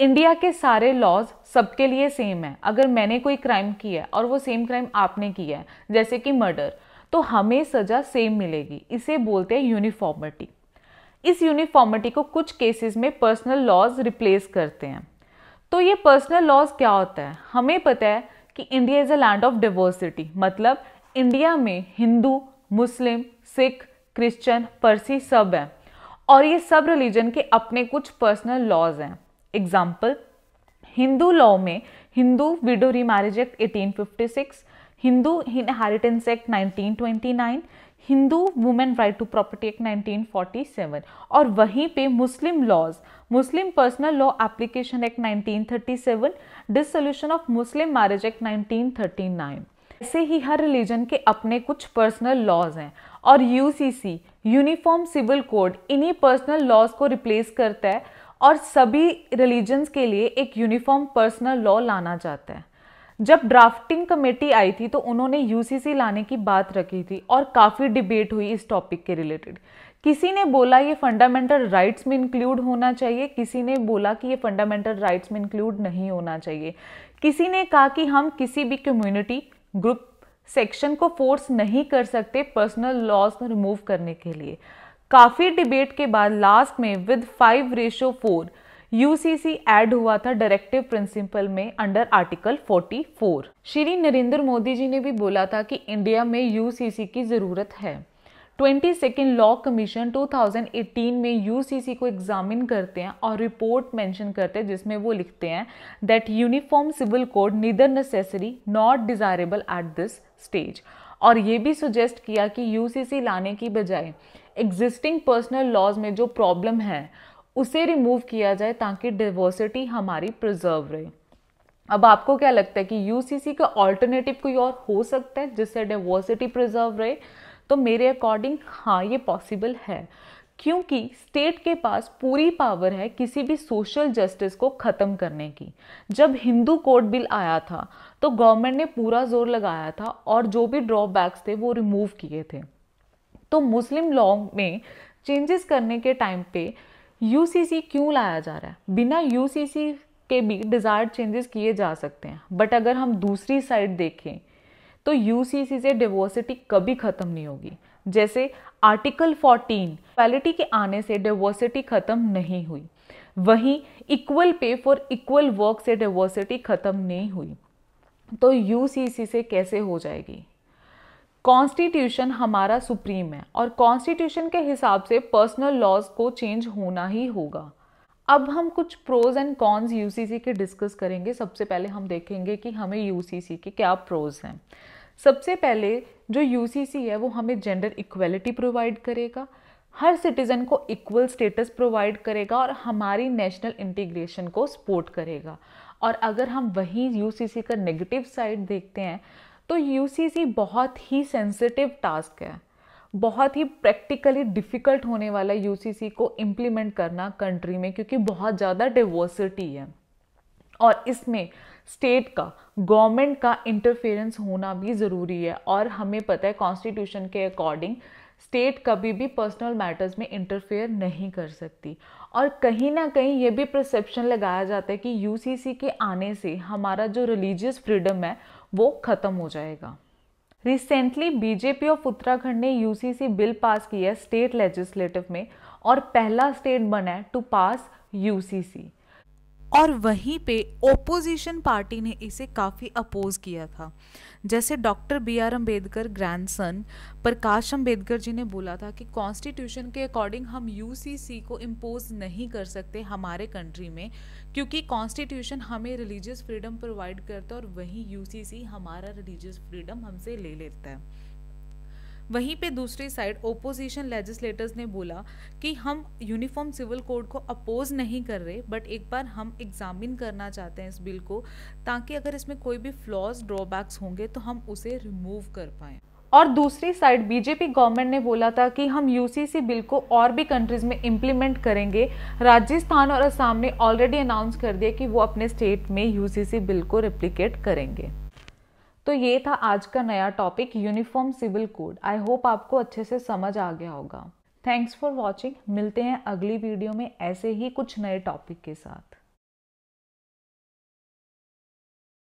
India के सारे laws सबके लिए सेम है अगर मैंने कोई क्राइम किया है और वो सेम क्राइम आपने किया है जैसे कि मर्डर तो हमें सज़ा सेम मिलेगी इसे बोलते हैं यूनिफॉर्मिटी इस यूनिफॉर्मिटी को कुछ केसेस में पर्सनल लॉज रिप्लेस करते हैं तो ये पर्सनल लॉज क्या होता है हमें पता है कि India is a land of diversity मतलब इंडिया में हिंदू मुस्लिम सिख क्रिश्चियन पर्सी सब हैं और ये सब रिलीजन के अपने कुछ पर्सनल लॉज हैं एग्जाम्पल हिंदू लॉ में Hindu widow remarriage act 1856 Hindu inheritance act 1929 Hindu women right to property act 1947 और वहीं पे Muslim laws Muslim personal law application act 1937 dissolution of Muslim marriage act 1939 ऐसे ही हर रिलीजन के अपने कुछ पर्सनल लॉज हैं और यूसीसी यूनिफॉर्म सिविल कोड इन्हीं पर्सनल लॉज को रिप्लेस करता है और सभी रिलीजन्स के लिए एक यूनिफॉर्म पर्सनल लॉ लाना चाहते हैं जब ड्राफ्टिंग कमेटी आई थी तो उन्होंने यूसीसी लाने की बात रखी थी और काफ़ी डिबेट हुई इस टॉपिक के रिलेटेड किसी ने बोला ये फंडामेंटल राइट्स में इंक्लूड होना चाहिए किसी ने बोला कि ये फंडामेंटल राइट्स में इंक्लूड नहीं होना चाहिए किसी ने कहा कि हम किसी भी कम्युनिटी ग्रुप सेक्शन को फोर्स नहीं कर सकते पर्सनल लॉस रिमूव करने के लिए काफ़ी डिबेट के बाद लास्ट में with five ratio four UCC add हुआ था डायरेक्टिव प्रिंसिपल में अंडर आर्टिकल 44। श्री नरेंद्र मोदी जी ने भी बोला था कि इंडिया में यूसीसी की ज़रूरत है ट्वेंटी सेकेंड लॉ कमीशन 2018 में यूसीसी को एग्जामिन करते हैं और रिपोर्ट मेंशन करते हैं जिसमें वो लिखते हैं that uniform civil code neither necessary not desirable at this stage और ये भी सुजेस्ट किया कि यूसीसी लाने की बजाय एग्जिस्टिंग पर्सनल लॉज में जो प्रॉब्लम है उसे रिमूव किया जाए ताकि डिवर्सिटी हमारी प्रिजर्व रहे अब आपको क्या लगता है कि यूसीसी का ऑल्टरनेटिव कोई और हो सकता है जिससे डिवर्सिटी प्रिजर्व रहे तो मेरे अकॉर्डिंग हाँ ये पॉसिबल है क्योंकि स्टेट के पास पूरी पावर है किसी भी सोशल जस्टिस को ख़त्म करने की जब हिंदू कोड बिल आया था तो गवर्नमेंट ने पूरा जोर लगाया था और जो भी ड्रॉबैक्स थे वो रिमूव किए थे तो मुस्लिम लॉ में चेंजेस करने के टाइम पे यूसीसी क्यों लाया जा रहा है बिना यूसीसी के भी डिज़ायर्ड चेंजेस किए जा सकते हैं बट अगर हम दूसरी साइड देखें तो यूसीसी से डिवोर्सिटी कभी ख़त्म नहीं होगी जैसे आर्टिकल 14 क्वालिटी के आने से डाइवर्सिटी खत्म नहीं हुई वहीं equal pay for equal work से डाइवर्सिटी खत्म नहीं हुई तो यूसीसी से कैसे हो जाएगी कॉन्स्टिट्यूशन हमारा सुप्रीम है और कॉन्स्टिट्यूशन के हिसाब से पर्सनल लॉज को चेंज होना ही होगा अब हम कुछ प्रोज एंड कॉन्स यूसीसी के डिस्कस करेंगे सबसे पहले हम देखेंगे कि हमें यूसीसी के क्या प्रोज हैं सबसे पहले जो यू है वो हमें जेंडर इक्वलिटी प्रोवाइड करेगा हर सिटीज़न को इक्वल स्टेटस प्रोवाइड करेगा और हमारी नेशनल इंटीग्रेशन को सपोर्ट करेगा और अगर हम वहीं यू का नेगेटिव साइड देखते हैं तो यू बहुत ही सेंसिटिव टास्क है बहुत ही प्रैक्टिकली डिफ़िकल्ट होने वाला यू को इम्प्लीमेंट करना कंट्री में क्योंकि बहुत ज़्यादा डिवर्सिटी है और इसमें स्टेट का गवर्नमेंट का इंटरफेरेंस होना भी ज़रूरी है और हमें पता है कॉन्स्टिट्यूशन के अकॉर्डिंग स्टेट कभी भी पर्सनल मैटर्स में इंटरफेयर नहीं कर सकती और कहीं ना कहीं ये भी परसेप्शन लगाया जाता है कि यूसीसी के आने से हमारा जो रिलीजियस फ्रीडम है वो ख़त्म हो जाएगा रिसेंटली बीजेपी ऑफ उत्तराखंड ने यूसीसी बिल पास किया स्टेट लेजिस्लेटिव में और पहला स्टेट बना है टू पास यूसीसी और वहीं पे ओपोजिशन पार्टी ने इसे काफ़ी अपोज किया था जैसे doctor B R Ambedkar grandson Prakash Ambedkar ji ने बोला था कि कॉन्स्टिट्यूशन के अकॉर्डिंग हम यू को इम्पोज नहीं कर सकते हमारे कंट्री में क्योंकि कॉन्स्टिट्यूशन हमें रिलीजियस फ्रीडम प्रोवाइड करता है और वहीं यू हमारा रिलीजियस फ्रीडम हमसे ले लेता है वहीं पे दूसरी साइड ओपोजिशन लेजिस्लेटर्स ने बोला कि हम यूनिफॉर्म सिविल कोड को अपोज नहीं कर रहे बट एक बार हम एग्जामिन करना चाहते हैं इस बिल को ताकि अगर इसमें कोई भी फ्लॉज ड्रॉबैक्स होंगे तो हम उसे रिमूव कर पाएँ और दूसरी साइड बीजेपी गवर्नमेंट ने बोला था कि हम यूसीसी बिल को और भी कंट्रीज में इम्प्लीमेंट करेंगे राजस्थान और असम ने ऑलरेडी अनाउंस कर दिया कि वो अपने स्टेट में यूसीसी बिल को रिप्लीकेट करेंगे तो ये था आज का नया topic uniform civil code I hope आपको अच्छे से समझ आ गया होगा थैंक्स फॉर वॉचिंग मिलते हैं अगली वीडियो में ऐसे ही कुछ नए टॉपिक के साथ